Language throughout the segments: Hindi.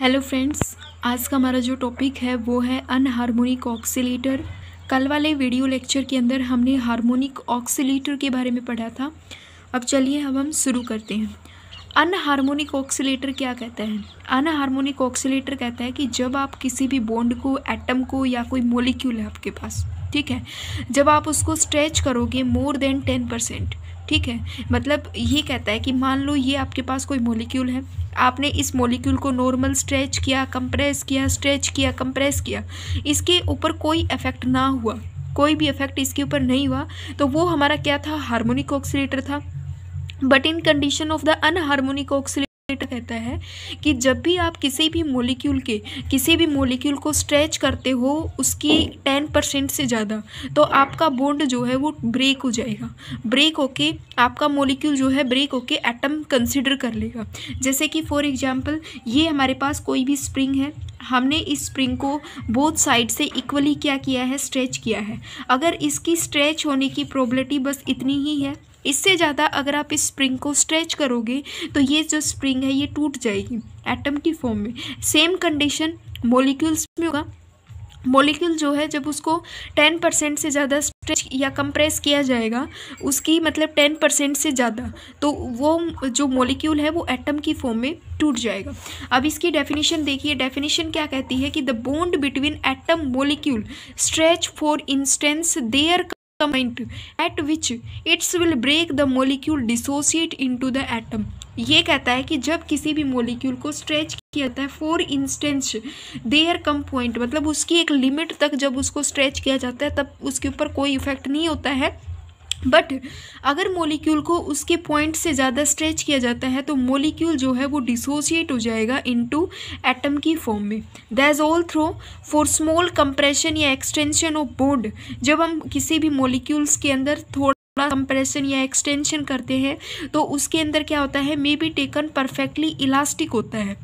हेलो फ्रेंड्स आज का हमारा जो टॉपिक है वो है अनहारमोनिक ऑक्सीटर कल वाले वीडियो लेक्चर के अंदर हमने हारमोनिक ऑक्सीटर के बारे में पढ़ा था अब चलिए अब हम शुरू करते हैं अनहारमोनिक ऑक्सीटर क्या कहता है अनहारमोनिक ऑक्सीटर कहता है कि जब आप किसी भी बॉन्ड को एटम को या कोई मोलिक्यूल है आपके पास ठीक है जब आप उसको स्ट्रेच करोगे मोर देन टेन परसेंट ठीक है मतलब ये कहता है कि मान लो ये आपके पास कोई मोलिक्यूल है आपने इस मॉलिक्यूल को नॉर्मल स्ट्रेच किया कंप्रेस किया स्ट्रेच किया कंप्रेस किया इसके ऊपर कोई इफेक्ट ना हुआ कोई भी इफेक्ट इसके ऊपर नहीं हुआ तो वो हमारा क्या था हार्मोनिक ऑक्सीटर था but in condition of the anharmonic oscillator कहता है कि जब भी आप किसी भी मोलिक्यूल के किसी भी मोलिक्यूल को स्ट्रेच करते हो उसकी टेन परसेंट से ज़्यादा तो आपका बोंड जो है वो ब्रेक हो जाएगा ब्रेक होके आपका मोलिक्यूल जो है ब्रेक होके एटम कंसिडर कर लेगा जैसे कि फॉर एग्जांपल ये हमारे पास कोई भी स्प्रिंग है हमने इस स्प्रिंग को बोथ साइड से इक्वली क्या किया है स्ट्रेच किया है अगर इसकी स्ट्रेच होने की प्रॉब्लिटी बस इतनी ही है इससे ज़्यादा अगर आप इस स्प्रिंग को स्ट्रेच करोगे तो ये जो स्प्रिंग है ये टूट जाएगी एटम की फॉर्म में सेम कंडीशन मोलिक्यूल्स में होगा मोलिक्यूल जो है जब उसको टेन परसेंट से ज़्यादा स्ट्रेच या कंप्रेस किया जाएगा उसकी मतलब टेन परसेंट से ज़्यादा तो वो जो मोलिक्यूल है वो एटम की फॉर्म में टूट जाएगा अब इसकी डेफिनेशन देखिए डेफिनेशन क्या कहती है कि the bond between atom molecule stretch for instance there at which it's will break the molecule dissociate into the atom ये कहता है कि जब किसी भी मोलिक्यूल को स्ट्रेच किया जाता है for instance there come point मतलब उसकी एक लिमिट तक जब उसको स्ट्रेच किया जाता है तब उसके ऊपर कोई इफेक्ट नहीं होता है बट अगर मोलिक्यूल को उसके पॉइंट से ज़्यादा स्ट्रेच किया जाता है तो मोलिक्यूल जो है वो डिसोसिएट हो जाएगा इनटू एटम की फॉर्म में these all through for small compression या एक्सटेंशन ऑफ बोर्ड जब हम किसी भी मोलिक्यूल्स के अंदर थोड़ा थोड़ा कंप्रेशन या एक्सटेंशन करते हैं तो उसके अंदर क्या होता है may be taken perfectly elastic होता है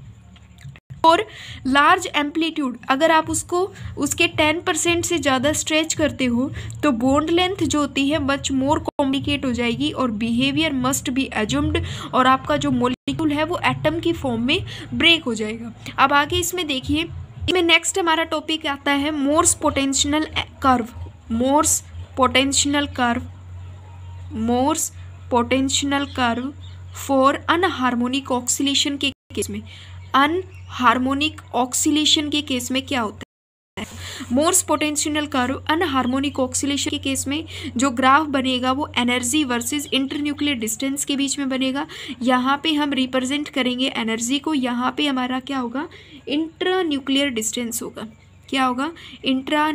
और लार्ज एम्पलीट्यूड अगर आप उसको उसके टेन परसेंट से ज़्यादा स्ट्रेच करते हो तो बोन्ड लेंथ जो होती है मच मोर कॉम्प्लिकेट हो जाएगी और बिहेवियर मस्ट बी एजुम्ड और आपका जो मोलिक्यूल है वो एटम की फॉर्म में ब्रेक हो जाएगा अब आगे इसमें देखिए इसमें नेक्स्ट हमारा टॉपिक आता है Morse potential curve Morse potential curve Morse potential curve for anharmonic oscillation के केस में अनहारमोनिक ऑक्सीलेशन के केस में क्या होता है Morse potential curve anharmonic oscillation के केस में जो ग्राफ बनेगा वो एनर्जी वर्सेस इंटरन्यूक्लियर डिस्टेंस के बीच में बनेगा यहाँ पे हम रिप्रेजेंट करेंगे एनर्जी को यहाँ पे हमारा क्या होगा इंट्रा डिस्टेंस होगा क्या होगा इंट्रा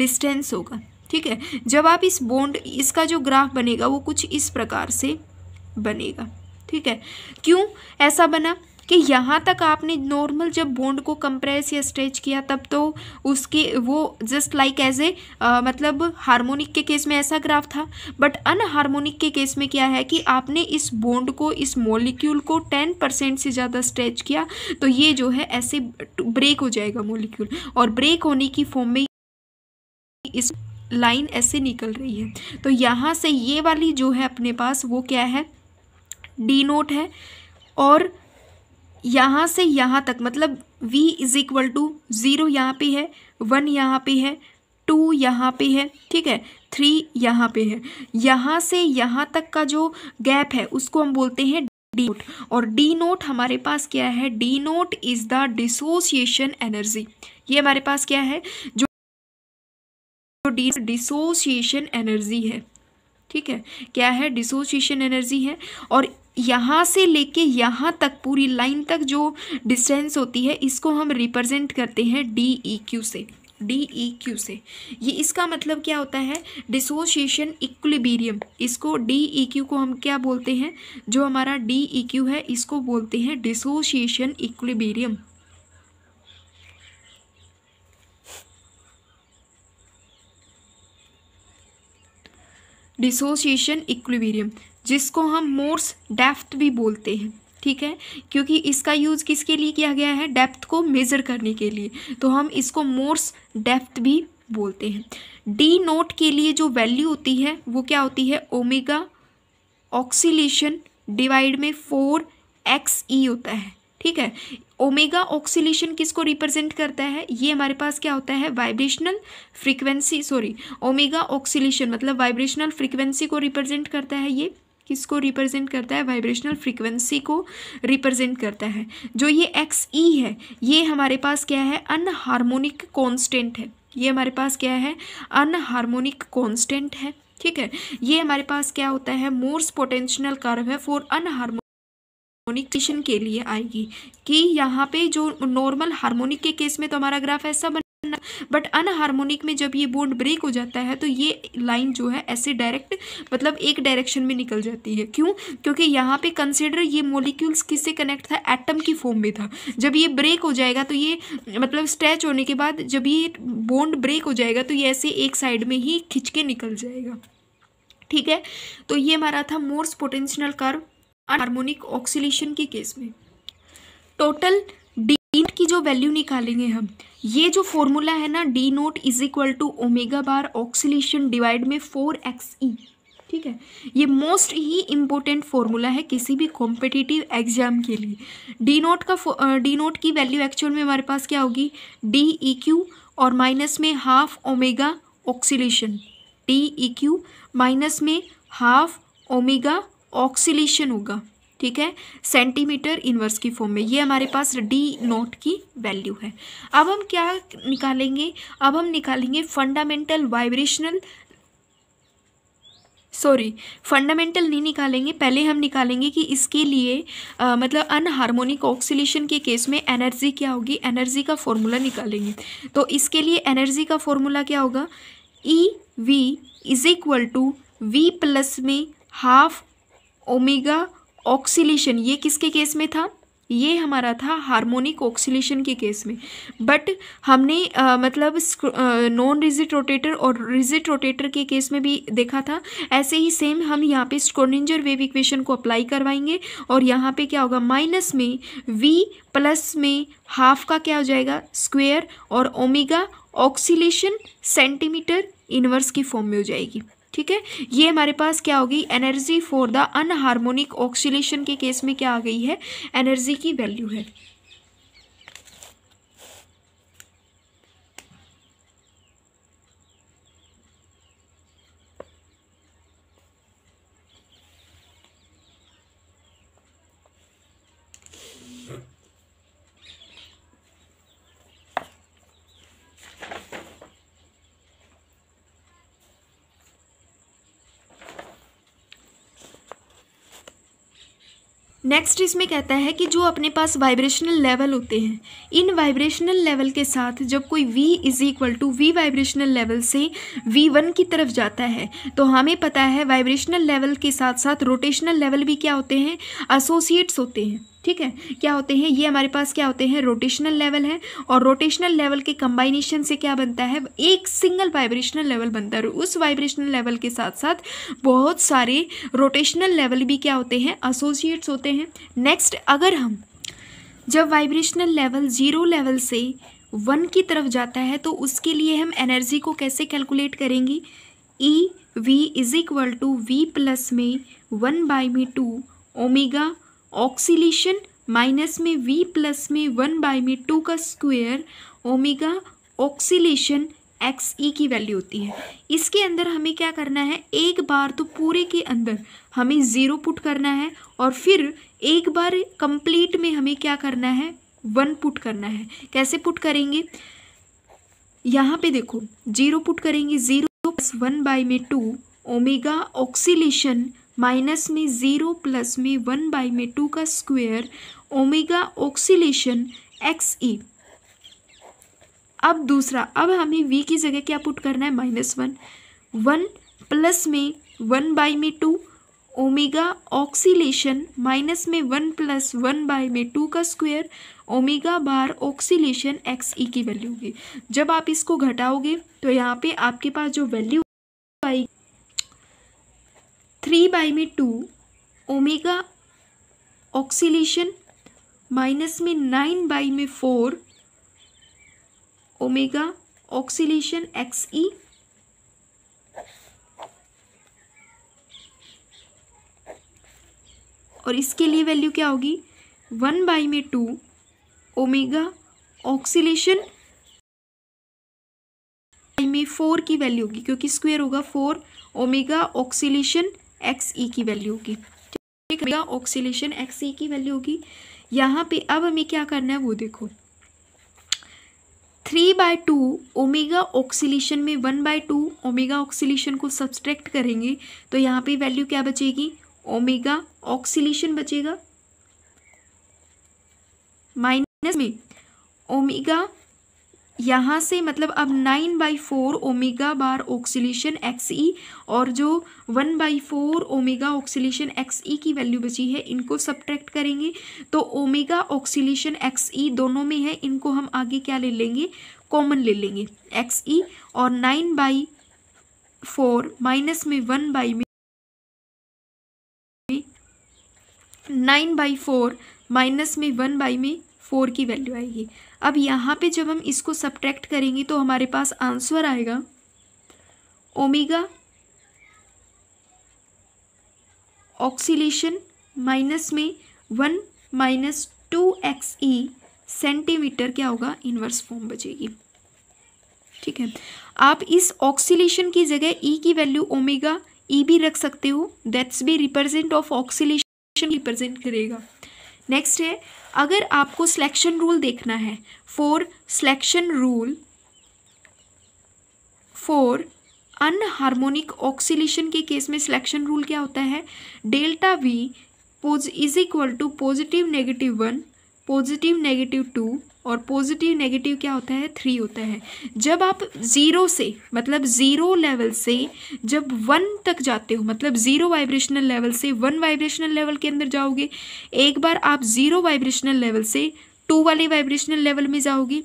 डिस्टेंस होगा ठीक है जब आप इस बॉन्ड इसका जो ग्राफ बनेगा वो कुछ इस प्रकार से बनेगा ठीक है क्यों ऐसा बना कि यहाँ तक आपने नॉर्मल जब बोंड को कंप्रेस या स्ट्रेच किया तब तो उसके वो जस्ट लाइक एज ए मतलब हार्मोनिक के केस में ऐसा ग्राफ था बट अनहार्मोनिक के केस में क्या है कि आपने इस बोंड को इस मोलिक्यूल को टेन परसेंट से ज़्यादा स्ट्रेच किया तो ये जो है ऐसे ब्रेक हो जाएगा मोलिक्यूल और ब्रेक होने की फॉर्म में इस लाइन ऐसे निकल रही है तो यहाँ से ये वाली जो है अपने पास वो क्या है डी नोट है और यहाँ से यहाँ तक मतलब v is equal to zero यहाँ पे है वन यहाँ पे है टू यहाँ पे है ठीक है थ्री यहाँ पे है यहाँ से यहाँ तक का जो गैप है उसको हम बोलते हैं डी नोट और डी नोट हमारे पास क्या है D nought is the dissociation energy ये हमारे पास क्या है जो डिसोसिएशन एनर्जी है ठीक है क्या है डिसोसिएशन एनर्जी है और यहाँ से लेके यहाँ तक पूरी लाइन तक जो डिस्टेंस होती है इसको हम रिप्रेजेंट करते हैं डी ई क्यू से डी ई क्यू से ये इसका मतलब क्या होता है डिसोसिएशन इक्विबीरियम इसको डी ई क्यू को हम क्या बोलते हैं जो हमारा डी ई क्यू है इसको बोलते हैं डिसोसिएशन इक्विलिबेरियम डिसोसिएशन इक्विबीरियम जिसको हम मोर्स डेफ्थ भी बोलते हैं ठीक है क्योंकि इसका यूज़ किसके लिए किया गया है डेप्थ को मेज़र करने के लिए तो हम इसको मोर्स डेप्थ भी बोलते हैं डी नोट के लिए जो वैल्यू होती है वो क्या होती है ओमेगा ऑक्सीलेशन डिवाइड में फोर एक्स ई होता है ठीक है ओमेगा ऑक्सीलेशन किसको रिप्रेजेंट करता है ये हमारे पास क्या होता है vibrational frequency sorry omega oscillation मतलब वाइब्रेशनल फ्रीक्वेंसी को रिप्रेजेंट करता है ये किसको रिप्रेजेंट करता है वाइब्रेशनल फ्रीक्वेंसी को रिप्रेजेंट करता है जो ये एक्स ई e है ये हमारे पास क्या है अनहारमोनिक कॉन्स्टेंट है ये हमारे पास क्या है अनहारमोनिक कांस्टेंट है ठीक है ये हमारे पास क्या होता है मोर्स पोटेंशियल कर्व है फॉर अनहारमोनिक हार्मोनिकेशन के लिए आएगी कि यहाँ पे जो नॉर्मल हार्मोनिक के केस में तो हमारा ग्राफ ऐसा बन बट अनहारमोनिक में जब ये बोन्ड ब्रेक हो जाता है तो ये लाइन जो है ऐसे डायरेक्ट मतलब एक डायरेक्शन में निकल जाती है क्यों क्योंकि यहाँ पे कंसिडर ये मोलिक्यूल्स किससे कनेक्ट था एटम की फॉर्म में था जब ये ब्रेक हो जाएगा तो ये मतलब स्ट्रेच होने के बाद जब ये बोन्ड ब्रेक हो जाएगा तो ये ऐसे एक साइड में ही खिंच के निकल जाएगा ठीक है तो ये हमारा था Morse potential curve harmonic oscillation के केस में टोटल की जो वैल्यू निकालेंगे हम ये जो फॉर्मूला है ना D naught is equal to omega bar oscillation divide में फोर एक्स ई ठीक है ये मोस्ट ही इम्पोर्टेंट फॉर्मूला है किसी भी कॉम्पिटिटिव एग्जाम के लिए डी नोट का डी नोट की वैल्यू एक्चुअल में हमारे पास क्या होगी डी ई क्यू और माइनस में हाफ ओमेगा ऑक्सीलेशन डी ई क्यू माइनस में हाफ ओमेगा ऑक्सीलेशन होगा ठीक है सेंटीमीटर इन्वर्स की फॉर्म में ये हमारे पास डी नोट की वैल्यू है अब हम क्या निकालेंगे अब हम निकालेंगे फंडामेंटल वाइब्रेशनल सॉरी फंडामेंटल नहीं निकालेंगे पहले हम निकालेंगे कि इसके लिए आ, मतलब अनहार्मोनिक ऑक्सीलेशन के केस में एनर्जी क्या होगी एनर्जी का फॉर्मूला निकालेंगे तो इसके लिए एनर्जी का फॉर्मूला क्या होगा E v is equal to v plus में हाफ ओमेगा ऑक्सीलेशन ये किसके केस में था ये हमारा था हार्मोनिक ऑक्सीलेशन के केस में बट हमने आ, मतलब नॉन रिजिट रोटेटर और रिजिट रोटेटर के केस में भी देखा था ऐसे ही सेम हम यहाँ पे स्कोनिंजर वेव इक्वेशन को अप्लाई करवाएंगे और यहाँ पे क्या होगा माइनस में वी प्लस में हाफ का क्या हो जाएगा स्क्वेयर और ओमेगा ऑक्सीलेशन सेंटीमीटर इनवर्स की फॉर्म में हो जाएगी ठीक है ये हमारे पास क्या होगी energy for the anharmonic oscillation के केस में क्या आ गई है एनर्जी की वैल्यू है नेक्स्ट इसमें कहता है कि जो अपने पास वाइब्रेशनल लेवल होते हैं इन वाइब्रेशनल लेवल के साथ जब कोई v is equal to v vibrational level से वन की तरफ जाता है तो हमें पता है वाइब्रेशनल लेवल के साथ साथ रोटेशनल लेवल भी क्या होते हैं एसोसिएट्स होते हैं ठीक है क्या होते हैं ये हमारे पास क्या होते हैं रोटेशनल लेवल है और रोटेशनल लेवल के कंबाइनेशन से क्या बनता है एक सिंगल वाइब्रेशनल लेवल बनता है उस वाइब्रेशनल लेवल के साथ साथ बहुत सारे रोटेशनल लेवल भी क्या होते हैं एसोसिएट्स होते हैं नेक्स्ट अगर हम जब वाइब्रेशनल लेवल ज़ीरो लेवल से वन की तरफ जाता है तो उसके लिए हम एनर्जी को कैसे कैलकुलेट करेंगे E v is equal to v plus में वन बाई में टू ओमेगा ऑक्सीलेशन माइनस में वी प्लस में वन बाई में टू का square omega oscillation x e की वैल्यू होती है इसके अंदर हमें क्या करना है एक बार तो पूरे के अंदर हमें ज़ीरो पुट करना है और फिर एक बार कंप्लीट में हमें क्या करना है वन पुट करना है कैसे पुट करेंगे यहाँ पे देखो जीरो पुट करेंगे ज़ीरो प्लस वन बाई में टू ओमेगा ऑक्सीलेशन माइनस में ज़ीरो प्लस में वन बाई में टू का square omega oscillation x e अब दूसरा अब हमें वी की जगह क्या पुट करना है माइनस वन वन प्लस में वन बाई में टू ओमेगा ऑक्सीलेशन माइनस में वन प्लस वन बाई में टू का square omega bar oscillation x e की वैल्यू होगी जब आप इसको घटाओगे तो यहाँ पे आपके पास जो वैल्यू थ्री बाई में टू ओमेगा ऑक्सीलेशन माइनस में नाइन बाई में four omega oscillation x e और इसके लिए वैल्यू क्या होगी वन बाई में टू ओमेगा ऑक्सीलेशन बाई में फोर की वैल्यू होगी क्योंकि स्क्वायर होगा four omega oscillation x e e की वैल्यू होगी ठीक है ऑक्सीलेशन एक्स ई की वैल्यू होगी यहाँ पे अब हमें क्या करना है वो देखो three by two omega oscillation में one by two omega oscillation को सब्सट्रैक्ट करेंगे तो यहाँ पे वैल्यू क्या बचेगी ओमेगा ऑक्सीलेशन बचेगा माइनस में ओमेगा यहाँ से मतलब अब nine by four omega bar oscillation x e और जो one by four omega oscillation x e की वैल्यू बची है इनको सब्ट्रैक्ट करेंगे तो ओमेगा ऑक्सीलेशन एक्स ई दोनों में है इनको हम आगे क्या ले लेंगे कॉमन ले लेंगे एक्स ई और नाइन बाई फोर माइनस में वन बाई में नाइन बाई फोर माइनस में वन बाई में फोर की वैल्यू आएगी अब यहाँ पे जब हम इसको सब्ट्रैक्ट करेंगे तो हमारे पास आंसर आएगा ओमेगा ऑक्सीलेशन माइनस में one minus two x e centimetre क्या होगा इनवर्स फॉर्म बचेगी ठीक है आप इस ऑक्सीलेशन की जगह ई e की वैल्यू ओमेगा ई e भी रख सकते हो दैट्स भी रिप्रेजेंट ऑफ ऑक्सीलेशन रिप्रेजेंट करेगा नेक्स्ट है अगर आपको सिलेक्शन रूल देखना है for selection rule for anharmonic oscillation के केस में सिलेक्शन रूल क्या होता है delta v pose is equal to positive negative one positive negative two और पॉजिटिव नेगेटिव क्या होता है थ्री होता है जब आप ज़ीरो से मतलब ज़ीरो लेवल से जब वन तक जाते हो मतलब ज़ीरो वाइब्रेशनल लेवल से वन वाइब्रेशनल लेवल के अंदर जाओगे एक बार आप ज़ीरो वाइब्रेशनल लेवल से टू वाले वाइब्रेशनल लेवल में जाओगे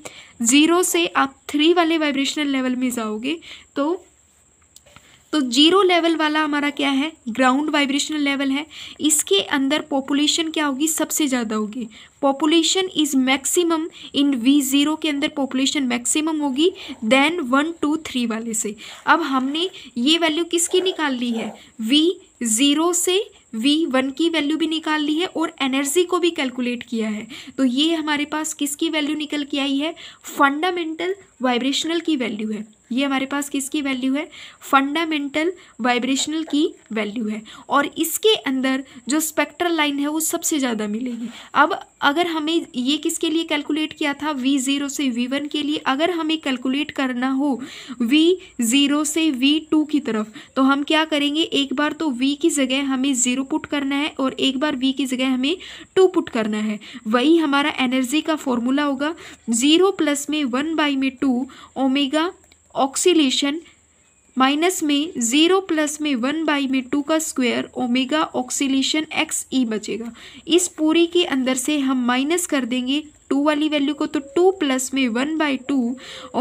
ज़ीरो से आप थ्री वाले वाइब्रेशनल लेवल में जाओगे तो तो जीरो लेवल वाला हमारा क्या है ग्राउंड वाइब्रेशनल लेवल है इसके अंदर पॉपुलेशन क्या होगी सबसे ज़्यादा होगी population is maximum in v zero के अंदर पॉपुलेशन मैक्सिमम होगी देन वन टू थ्री वाले से अब हमने ये वैल्यू किसकी निकाल ली है वी ज़ीरो से वी वन की वैल्यू भी निकाल ली है और एनर्जी को भी कैलकुलेट किया है तो ये हमारे पास किसकी वैल्यू निकल के आई है फंडामेंटल वाइब्रेशनल की वैल्यू है ये हमारे पास किसकी वैल्यू है फंडामेंटल वाइब्रेशनल की वैल्यू है और इसके अंदर जो स्पेक्ट्रल लाइन है वो सबसे ज़्यादा मिलेगी अब अगर हमें ये किसके लिए कैलकुलेट किया था वी ज़ीरो से वी वन के लिए अगर हमें कैलकुलेट करना हो वी ज़ीरो से वी टू की तरफ तो हम क्या करेंगे एक बार तो वी की जगह हमें ज़ीरो पुट करना है और एक बार वी की जगह हमें टू पुट करना है वही हमारा एनर्जी का फॉर्मूला होगा ज़ीरो प्लस में वन बाई में two two omega oscillation minus में ज़ीरो प्लस में वन बाई में टू का square omega oscillation x e बचेगा इस पूरी के अंदर से हम माइनस कर देंगे टू वाली वैल्यू को तो टू प्लस में one by two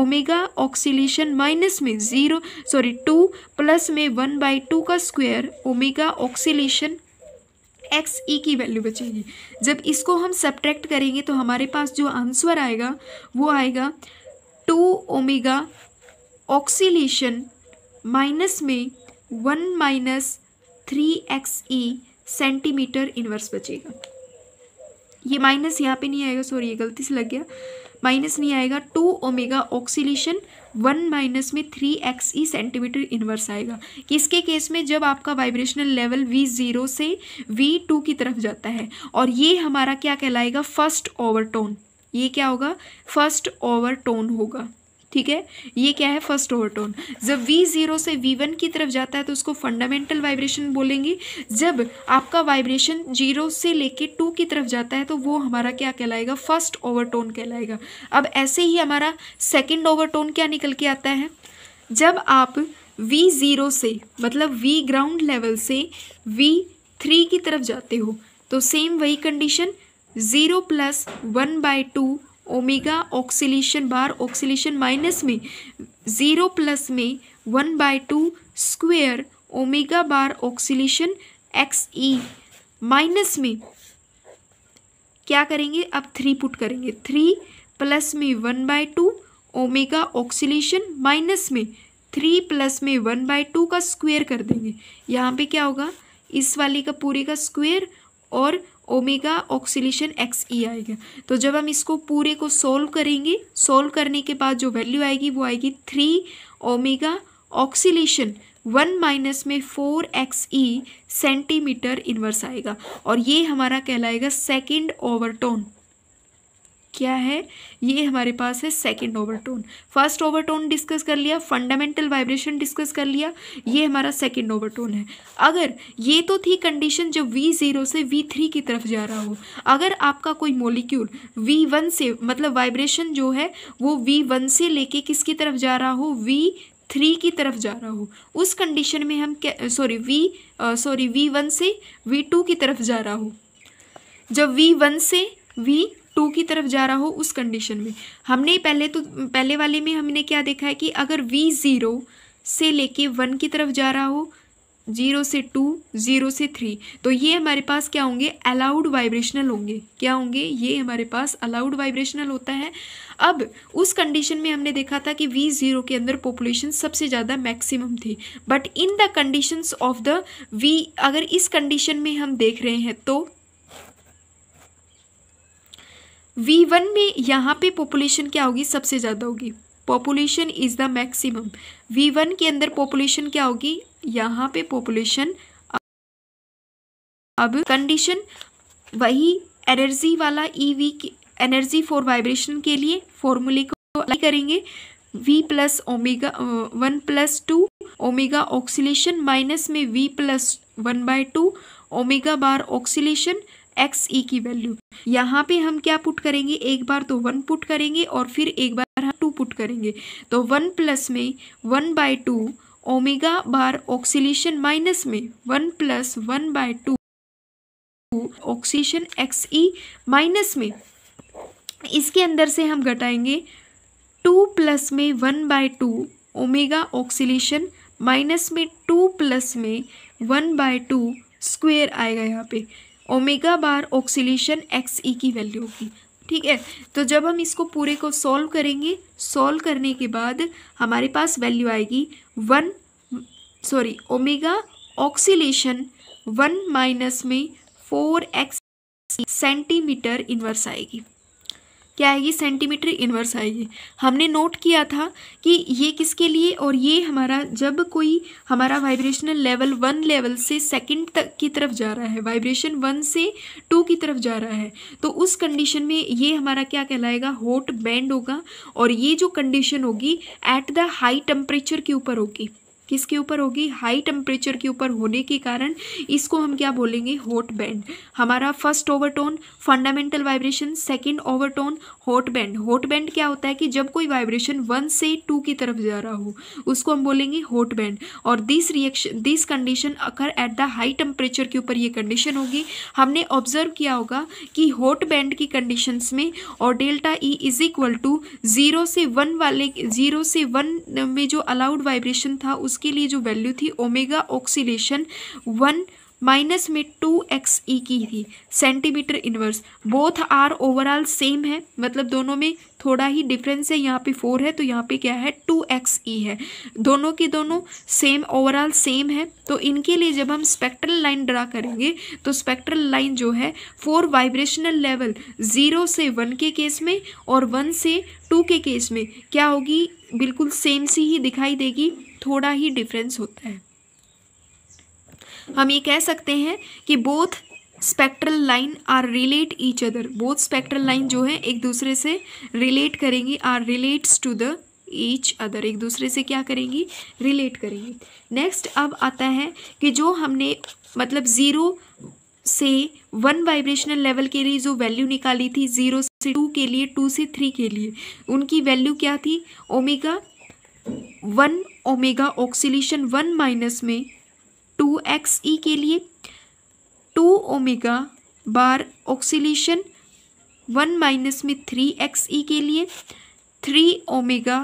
omega oscillation minus में ज़ीरो सॉरी टू प्लस में वन बाई टू का square omega oscillation x e की वैल्यू बचेगी जब इसको हम सब्ट्रैक्ट करेंगे तो हमारे पास जो आंसर आएगा वो आएगा टू ओमेगा ऑक्सीलेशन माइनस में one minus three x e centimetre inverse बचेगा ये माइनस यहाँ पे नहीं आएगा सॉरी ये गलती से लग गया माइनस नहीं आएगा two omega oscillation one minus में three x e centimetre inverse आएगा किसके केस में जब आपका वाइब्रेशनल लेवल वी ज़ीरो से वी टू की तरफ जाता है और ये हमारा क्या कहलाएगा फर्स्ट ओवरटोन ये क्या होगा फर्स्ट ओवर टोन होगा ठीक है ये क्या है फर्स्ट ओवर टोन जब वी ज़ीरो से वी वन की तरफ जाता है तो उसको फंडामेंटल वाइब्रेशन बोलेंगे जब आपका वाइब्रेशन जीरो से लेके टू की तरफ जाता है तो वो हमारा क्या कहलाएगा फर्स्ट ओवर टोन कहलाएगा अब ऐसे ही हमारा सेकेंड ओवर टोन क्या निकल के आता है जब आप वी ज़ीरो से मतलब वी ग्राउंड लेवल से वी थ्री की तरफ जाते हो तो सेम वही condition zero plus one by two omega oscillation bar oscillation minus में ज़ीरो प्लस में one by two square omega bar oscillation x e minus में क्या करेंगे अब थ्री पुट करेंगे थ्री प्लस में one by two omega oscillation minus में थ्री प्लस में वन बाय टू का स्क्वेयर कर देंगे यहाँ पे क्या होगा इस वाले का पूरे का स्क्वेयर और ओमेगा ऑक्सीलेशन एक्स ई आएगा तो जब हम इसको पूरे को सोल्व करेंगे सोल्व करने के बाद जो वैल्यू आएगी वो आएगी three omega oscillation one minus में four x e centimetre inverse आएगा और ये हमारा कहलाएगा सेकेंड ओवरटोन क्या है ये हमारे पास है second overtone first overtone discuss कर लिया फंडामेंटल वाइब्रेशन डिस्कस कर लिया ये हमारा सेकंड ओवरटोन है अगर ये तो थी कंडीशन जब वी ज़ीरो से वी थ्री की तरफ जा रहा हो अगर आपका कोई मोलिक्यूल वी वन से मतलब वाइब्रेशन जो है वो वी वन से लेके किसकी तरफ जा रहा हो वी थ्री की तरफ जा रहा हो उस कंडीशन में हम sorry v sorry v one से वी टू की तरफ जा रहा हो जब वी वन से वी टू की तरफ जा रहा हो उस कंडीशन में हमने पहले तो पहले वाले में हमने क्या देखा है कि अगर वी ज़ीरो से लेके वन की तरफ जा रहा हो जीरो से टू ज़ीरो से थ्री तो ये हमारे पास क्या होंगे अलाउड वाइब्रेशनल होंगे क्या होंगे ये हमारे पास अलाउड वाइब्रेशनल होता है अब उस कंडीशन में हमने देखा था कि वी ज़ीरो के अंदर पॉपुलेशन सबसे ज़्यादा मैक्सिमम थी but in the conditions of the v अगर इस कंडीशन में हम देख रहे हैं तो वी वन में यहाँ पे पॉपुलेशन क्या होगी सबसे ज़्यादा होगी population is the maximum v one के अंदर पॉपुलेशन क्या होगी यहाँ पे पॉपुलेशन अब कंडीशन वही एनर्जी वाला E v energy for vibration के लिए फॉर्मूले को करेंगे v plus omega one plus two omega oscillation minus में v plus one by two omega bar oscillation x e की वैल्यू यहाँ पे हम क्या पुट करेंगे एक बार तो वन पुट करेंगे और फिर एक बार हम टू पुट करेंगे तो वन प्लस में one by two omega bar oscillation minus में one plus one by two oscillation x e minus में इसके अंदर से हम घटाएंगे टू प्लस में one by two omega oscillation minus में टू प्लस में वन बाय टू स्क्वेयर आएगा यहाँ पे omega bar oscillation x e की वैल्यू होगी ठीक है तो जब हम इसको पूरे को सॉल्व करेंगे सॉल्व करने के बाद हमारे पास वैल्यू आएगी one sorry omega oscillation one minus में फोर एक्स सेंटीमीटर इन्वर्स आएगी क्या आएगी सेंटीमीटर इन्वर्स आएगी हमने नोट किया था कि ये किसके लिए और ये हमारा जब कोई हमारा वाइब्रेशनल लेवल वन लेवल से सेकंड तक की तरफ जा रहा है वाइब्रेशन वन से टू की तरफ जा रहा है तो उस कंडीशन में ये हमारा क्या कहलाएगा होट बैंड होगा और ये जो कंडीशन होगी एट द हाई टेम्परेचर के ऊपर होगी किसके ऊपर होगी हाई टेम्परेचर के ऊपर होने के कारण इसको हम क्या बोलेंगे हॉट बैंड हमारा first overtone fundamental vibration second overtone hot band hot band क्या होता है कि जब कोई वाइब्रेशन वन से टू की तरफ जा रहा हो उसको हम बोलेंगे हॉट बैंड और दिस रिएक्शन दिस कंडीशन अगर एट द हाई टेम्परेचर के ऊपर ये कंडीशन होगी हमने ऑब्जर्व किया होगा कि हॉट बैंड की कंडीशंस में और delta E is equal to zero से वन वाले ज़ीरो से वन में जो अलाउड वाइब्रेशन था उसके लिए जो वैल्यू थी ओमेगा ऑक्सीलेशन वन माइनस में टू एक्स ई की थी centimetre inverse both are overall same है मतलब दोनों में थोड़ा ही डिफरेंस है यहाँ पे फोर है तो यहाँ पे क्या है टू एक्स ई है दोनों के दोनों सेम ओवरऑल सेम है तो इनके लिए जब हम स्पेक्ट्रल लाइन ड्रा करेंगे तो स्पेक्ट्रल लाइन जो है फोर वाइब्रेशनल लेवल ज़ीरो से वन के केस में और वन से टू के केस में क्या होगी बिल्कुल सेम सी ही दिखाई देगी थोड़ा ही डिफरेंस होता है हम ये कह सकते हैं कि both spectral line are relate each other both spectral line जो है एक दूसरे से रिलेट करेंगी are relates to the each other एक दूसरे से क्या करेंगी रिलेट करेंगी नेक्स्ट अब आता है कि जो हमने मतलब ज़ीरो से वन वाइब्रेशनल लेवल के लिए जो वैल्यू निकाली थी ज़ीरो से टू के लिए टू से थ्री के लिए उनकी वैल्यू क्या थी omega one omega oscillation one minus में टू एक्स ई के लिए two omega bar oscillation one minus में थ्री एक्स ई के लिए three omega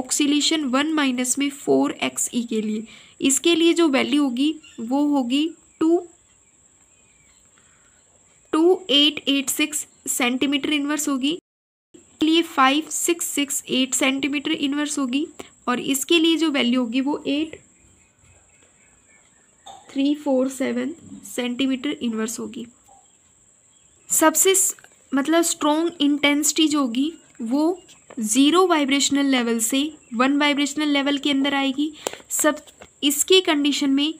oscillation one minus में फोर एक्स ई के लिए इसके लिए जो वैल्यू होगी वो होगी two two eight eight six centimetre inverse होगी लिए five six six eight centimetre inverse होगी और इसके लिए जो वैल्यू होगी वो eight three four seven centimetre inverse होगी सबसे मतलब स्ट्रोंग इंटेंसिटी जो होगी वो ज़ीरो वाइब्रेशनल लेवल से वन वाइब्रेशनल लेवल के अंदर आएगी सब इसके कंडीशन में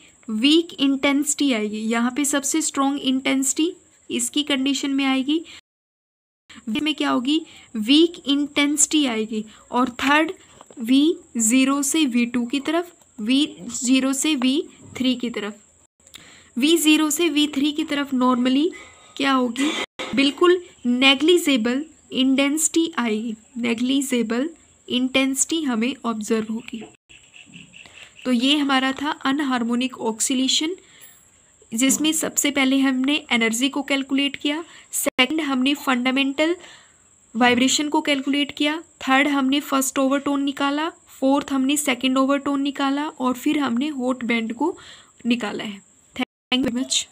वीक इंटेंसिटी आएगी यहाँ पे सबसे स्ट्रोंग इंटेंसिटी इसकी कंडीशन में आएगी में क्या होगी वीक इंटेंसिटी आएगी और थर्ड वी ज़ीरो से वी टू की तरफ वी ज़ीरो से वी थ्री की तरफ वी ज़ीरो से वी थ्री की तरफ नॉर्मली क्या होगी बिल्कुल नेग्लिजेबल इंडेंसिटी आएगी नेग्लिजेबल इंटेंसिटी हमें ऑब्जर्व होगी तो ये हमारा था अनहार्मोनिक ऑक्सीलेशन जिसमें सबसे पहले हमने एनर्जी को कैलकुलेट किया सेकंड हमने फंडामेंटल वाइब्रेशन को कैलकुलेट किया थर्ड हमने फर्स्ट ओवरटोन निकाला फोर्थ हमने सेकेंड ओवर टोन निकाला और फिर हमने होट बैंड को निकाला है थैंक यू वेरी मच